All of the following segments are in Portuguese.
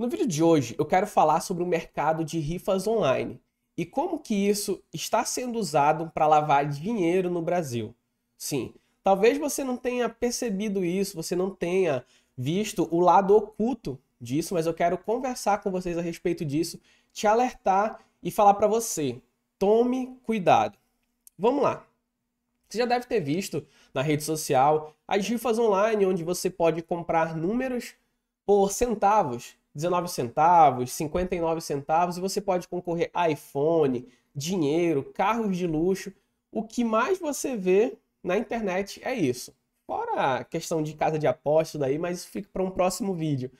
No vídeo de hoje, eu quero falar sobre o mercado de rifas online e como que isso está sendo usado para lavar dinheiro no Brasil. Sim, talvez você não tenha percebido isso, você não tenha visto o lado oculto disso, mas eu quero conversar com vocês a respeito disso, te alertar e falar para você, tome cuidado. Vamos lá. Você já deve ter visto na rede social as rifas online onde você pode comprar números por centavos 19 centavos, 59 centavos, e você pode concorrer a iPhone, dinheiro, carros de luxo. O que mais você vê na internet é isso. Fora a questão de casa de aposta daí, mas isso fica para um próximo vídeo.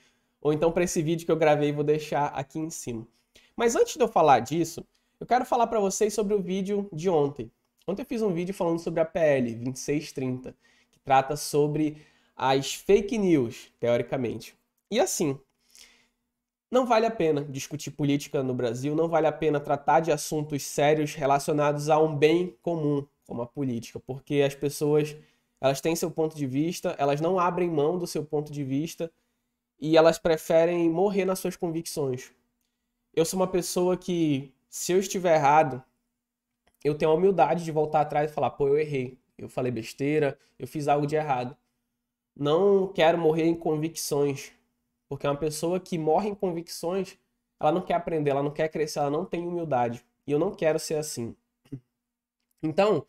Ou então para esse vídeo que eu gravei e vou deixar aqui em cima. Mas antes de eu falar disso, eu quero falar para vocês sobre o vídeo de ontem. Ontem eu fiz um vídeo falando sobre a PL 2630, que trata sobre as fake news, teoricamente. E assim, não vale a pena discutir política no Brasil, não vale a pena tratar de assuntos sérios relacionados a um bem comum, como a política, porque as pessoas elas têm seu ponto de vista, elas não abrem mão do seu ponto de vista e elas preferem morrer nas suas convicções. Eu sou uma pessoa que, se eu estiver errado, eu tenho a humildade de voltar atrás e falar: pô, eu errei, eu falei besteira, eu fiz algo de errado. Não quero morrer em convicções, porque uma pessoa que morre em convicções, ela não quer aprender, ela não quer crescer, ela não tem humildade. E eu não quero ser assim. Então,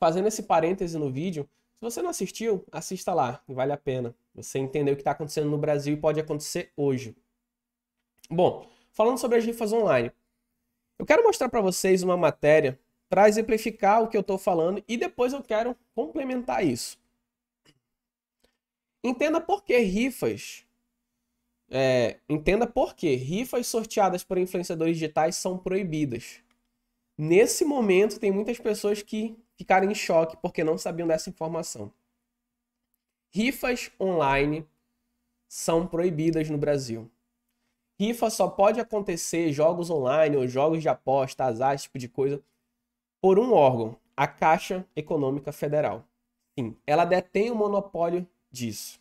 fazendo esse parêntese no vídeo, se você não assistiu, assista lá, vale a pena. Você entender o que está acontecendo no Brasil e pode acontecer hoje. Bom, falando sobre as rifas online, eu quero mostrar para vocês uma matéria para exemplificar o que eu estou falando e depois eu quero complementar isso. Entenda por que rifas é, entenda por quê. Rifas sorteadas por influenciadores digitais são proibidas. Nesse momento, tem muitas pessoas que ficaram em choque porque não sabiam dessa informação. Rifas online são proibidas no Brasil. Rifa só pode acontecer jogos online ou jogos de aposta, azar, esse tipo de coisa, por um órgão, a Caixa Econômica Federal. Sim, ela detém o monopólio disso.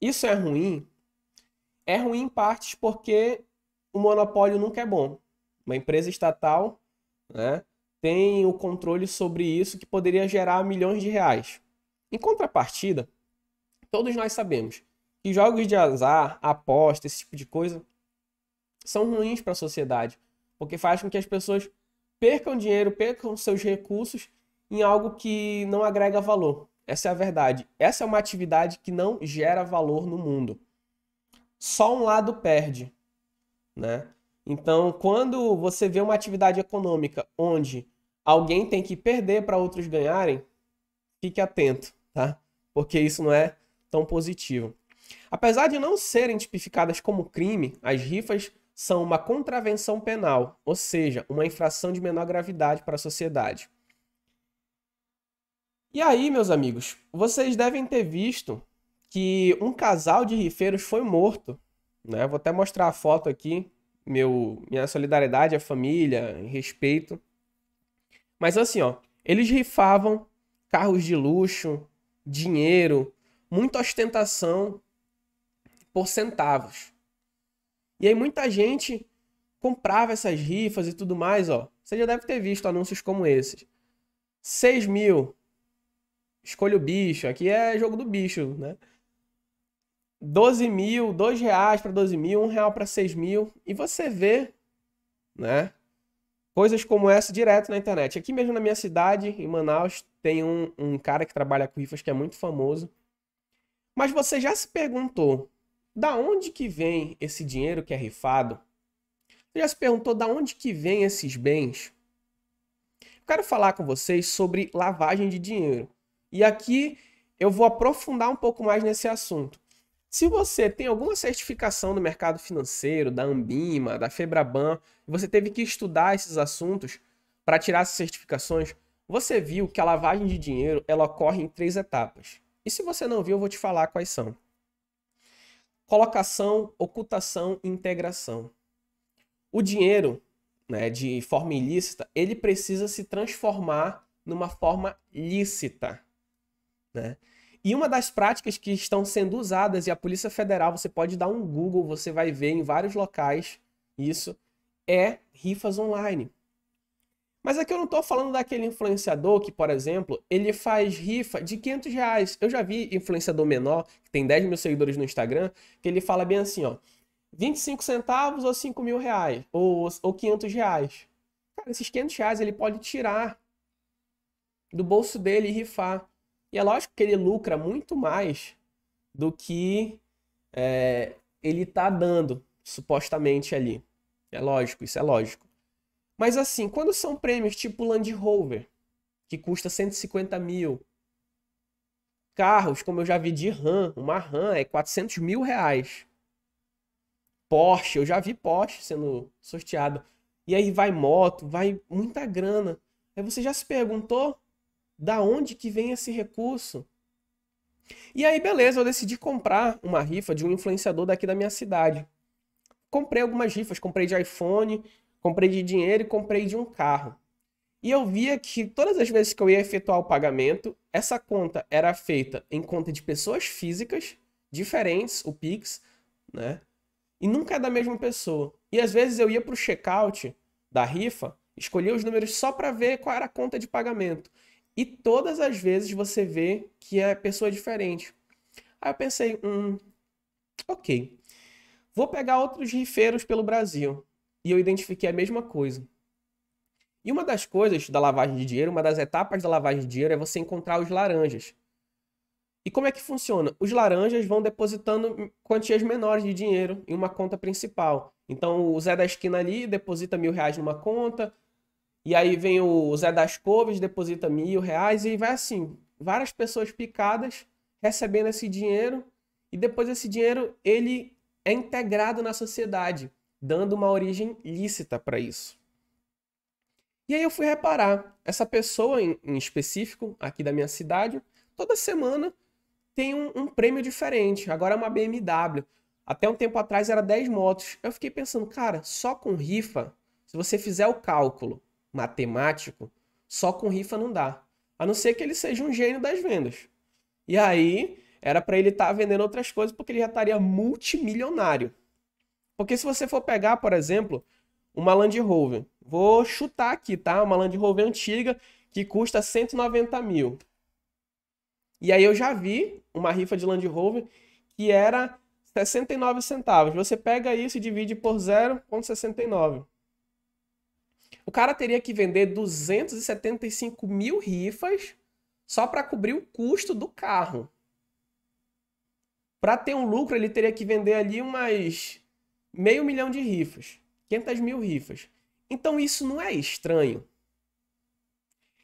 Isso é ruim é ruim em partes porque o monopólio nunca é bom. Uma empresa estatal né, tem o controle sobre isso que poderia gerar milhões de reais. Em contrapartida, todos nós sabemos que jogos de azar, aposta, esse tipo de coisa, são ruins para a sociedade, porque faz com que as pessoas percam dinheiro, percam seus recursos em algo que não agrega valor. Essa é a verdade. Essa é uma atividade que não gera valor no mundo só um lado perde, né? Então, quando você vê uma atividade econômica onde alguém tem que perder para outros ganharem, fique atento, tá? Porque isso não é tão positivo. Apesar de não serem tipificadas como crime, as rifas são uma contravenção penal, ou seja, uma infração de menor gravidade para a sociedade. E aí, meus amigos, vocês devem ter visto que um casal de rifeiros foi morto. Né? Vou até mostrar a foto aqui. Meu, minha solidariedade à família, respeito. Mas assim, ó, eles rifavam carros de luxo, dinheiro, muita ostentação por centavos. E aí muita gente comprava essas rifas e tudo mais, ó. Você já deve ter visto anúncios como esses. 6 mil. Escolha o bicho. Aqui é jogo do bicho, né? 12 mil, 2 reais para 12 mil, 1 real para 6 mil. E você vê, né? Coisas como essa direto na internet. Aqui mesmo na minha cidade, em Manaus, tem um, um cara que trabalha com rifas que é muito famoso. Mas você já se perguntou, da onde que vem esse dinheiro que é rifado? Você já se perguntou da onde que vem esses bens? Eu quero falar com vocês sobre lavagem de dinheiro. E aqui eu vou aprofundar um pouco mais nesse assunto. Se você tem alguma certificação no mercado financeiro, da Ambima, da Febraban, e você teve que estudar esses assuntos para tirar essas certificações, você viu que a lavagem de dinheiro ela ocorre em três etapas. E se você não viu, eu vou te falar quais são. Colocação, ocultação e integração. O dinheiro, né, de forma ilícita, ele precisa se transformar numa forma lícita, né? E uma das práticas que estão sendo usadas, e a Polícia Federal, você pode dar um Google, você vai ver em vários locais isso, é rifas online. Mas aqui eu não estou falando daquele influenciador que, por exemplo, ele faz rifa de 500 reais. Eu já vi influenciador menor, que tem 10 mil seguidores no Instagram, que ele fala bem assim, ó, 25 centavos ou 5 mil reais, ou, ou 500 reais. Cara, esses 500 reais ele pode tirar do bolso dele e rifar. E é lógico que ele lucra muito mais do que é, ele está dando, supostamente, ali. É lógico, isso é lógico. Mas assim, quando são prêmios tipo Land Rover, que custa 150 mil, carros, como eu já vi de RAM, uma RAM é 400 mil reais. Porsche, eu já vi Porsche sendo sorteado. E aí vai moto, vai muita grana. Aí você já se perguntou da onde que vem esse recurso? E aí, beleza, eu decidi comprar uma rifa de um influenciador daqui da minha cidade. Comprei algumas rifas, comprei de iPhone, comprei de dinheiro e comprei de um carro. E eu via que todas as vezes que eu ia efetuar o pagamento, essa conta era feita em conta de pessoas físicas diferentes, o Pix, né? E nunca é da mesma pessoa. E às vezes eu ia para o checkout da rifa, escolhia os números só para ver qual era a conta de pagamento. E todas as vezes você vê que é pessoa diferente. Aí eu pensei, hum, ok. Vou pegar outros rifeiros pelo Brasil. E eu identifiquei a mesma coisa. E uma das coisas da lavagem de dinheiro, uma das etapas da lavagem de dinheiro é você encontrar os laranjas. E como é que funciona? Os laranjas vão depositando quantias menores de dinheiro em uma conta principal. Então o Zé da esquina ali deposita mil reais numa conta, e aí vem o Zé das Covas deposita mil reais e vai assim, várias pessoas picadas recebendo esse dinheiro e depois esse dinheiro ele é integrado na sociedade, dando uma origem lícita para isso. E aí eu fui reparar, essa pessoa em, em, específico, aqui da minha cidade, toda semana tem um, um prêmio diferente. Agora é uma BMW. Até um tempo atrás era 10 motos. Eu fiquei pensando, cara, só com rifa, se você fizer o cálculo, matemático, só com rifa não dá. A não ser que ele seja um gênio das vendas. E aí, era para ele estar tá vendendo outras coisas porque ele já estaria multimilionário. Porque se você for pegar, por exemplo, uma Land Rover, vou chutar aqui, tá? Uma Land Rover antiga que custa 190 mil. E aí eu já vi uma rifa de Land Rover que era 69 centavos. Você pega isso e divide por 0,69 o cara teria que vender 275 mil rifas só para cobrir o custo do carro. Para ter um lucro, ele teria que vender ali umas meio milhão de rifas, 500 mil rifas. Então isso não é estranho.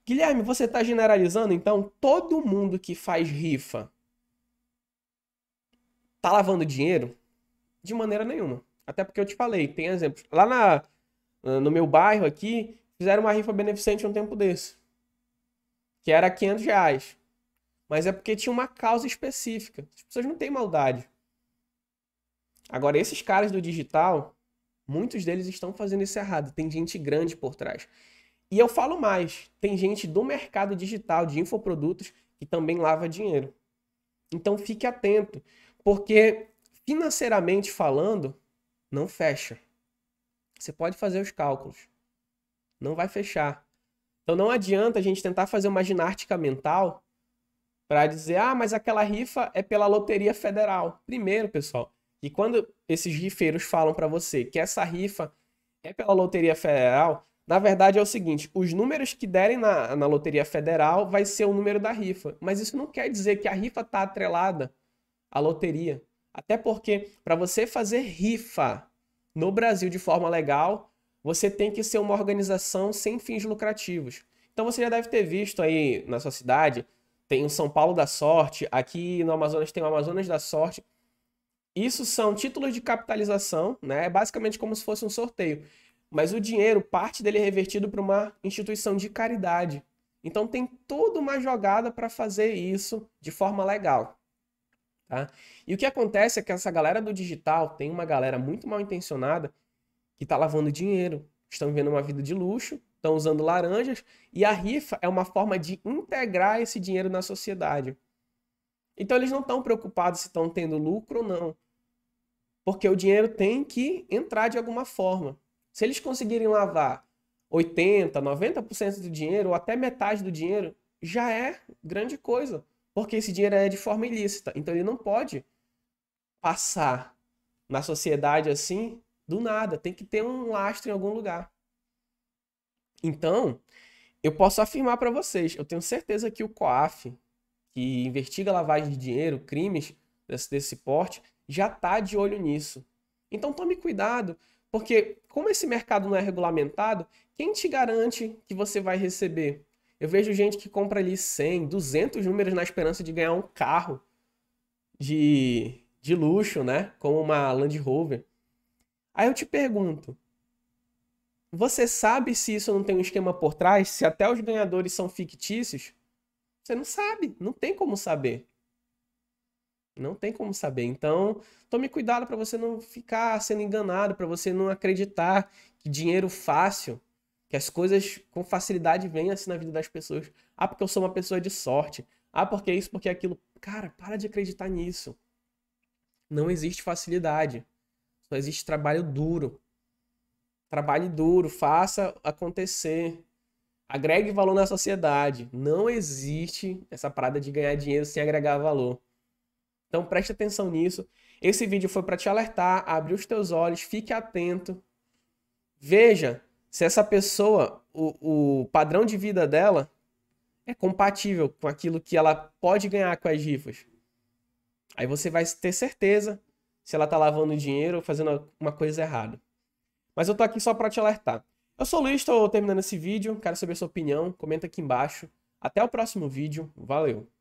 Guilherme, você está generalizando? Então todo mundo que faz rifa tá lavando dinheiro? De maneira nenhuma. Até porque eu te falei, tem exemplos. Lá na, ah, no meu bairro aqui, fizeram uma rifa beneficente um tempo desse. Que era 500 reais. Mas é porque tinha uma causa específica. As pessoas não têm maldade. Agora, esses caras do digital, muitos deles estão fazendo isso errado. Tem gente grande por trás. E eu falo mais: tem gente do mercado digital, de infoprodutos, que também lava dinheiro. Então fique atento, porque financeiramente falando, não fecha. Você pode fazer os cálculos. Não vai fechar. Então não adianta a gente tentar fazer uma ginástica mental para dizer, ah, mas aquela rifa é pela Loteria Federal. Primeiro, pessoal, e quando esses rifeiros falam para você que essa rifa é pela Loteria Federal, na verdade é o seguinte: os números que derem na, na Loteria Federal vai ser o número da rifa. Mas isso não quer dizer que a rifa está atrelada à loteria. Até porque, para você fazer rifa, no Brasil de forma legal, você tem que ser uma organização sem fins lucrativos. Então você já deve ter visto aí na sua cidade, tem o São Paulo da Sorte, aqui no Amazonas tem o Amazonas da Sorte. Isso são títulos de capitalização, né? É basicamente como se fosse um sorteio. Mas o dinheiro, parte dele é revertido para uma instituição de caridade. Então tem toda uma jogada para fazer isso de forma legal. Tá? E o que acontece é que essa galera do digital tem uma galera muito mal intencionada que está lavando dinheiro, estão vivendo uma vida de luxo, estão usando laranjas, e a rifa é uma forma de integrar esse dinheiro na sociedade. Então eles não estão preocupados se estão tendo lucro ou não, porque o dinheiro tem que entrar de alguma forma. Se eles conseguirem lavar 80, 90% do dinheiro ou até metade do dinheiro, já é grande coisa. Porque esse dinheiro é de forma ilícita. Então ele não pode passar na sociedade assim do nada. Tem que ter um lastro em algum lugar. Então, eu posso afirmar para vocês, eu tenho certeza que o COAF, que investiga lavagem de dinheiro, crimes desse, desse porte, já está de olho nisso. Então tome cuidado, porque como esse mercado não é regulamentado, quem te garante que você vai receber? Eu vejo gente que compra ali 100, 200 números na esperança de ganhar um carro de, de luxo, né? Como uma Land Rover. Aí eu te pergunto, você sabe se isso não tem um esquema por trás? Se até os ganhadores são fictícios? Você não sabe, não tem como saber. Não tem como saber. Então, tome cuidado para você não ficar sendo enganado, para você não acreditar que dinheiro fácil que as coisas com facilidade vêm assim na vida das pessoas. Ah, porque eu sou uma pessoa de sorte. Ah, porque isso, porque aquilo. Cara, para de acreditar nisso. Não existe facilidade. Só existe trabalho duro. Trabalhe duro, faça acontecer. Agregue valor na sociedade. Não existe essa parada de ganhar dinheiro sem agregar valor. Então preste atenção nisso. Esse vídeo foi para te alertar, abre os teus olhos, fique atento. Veja se essa pessoa, o, o padrão de vida dela é compatível com aquilo que ela pode ganhar com as rifas. Aí você vai ter certeza se ela tá lavando dinheiro ou fazendo uma coisa errada. Mas eu tô aqui só para te alertar. Eu sou o Luiz, estou terminando esse vídeo, quero saber a sua opinião, comenta aqui embaixo. Até o próximo vídeo, valeu!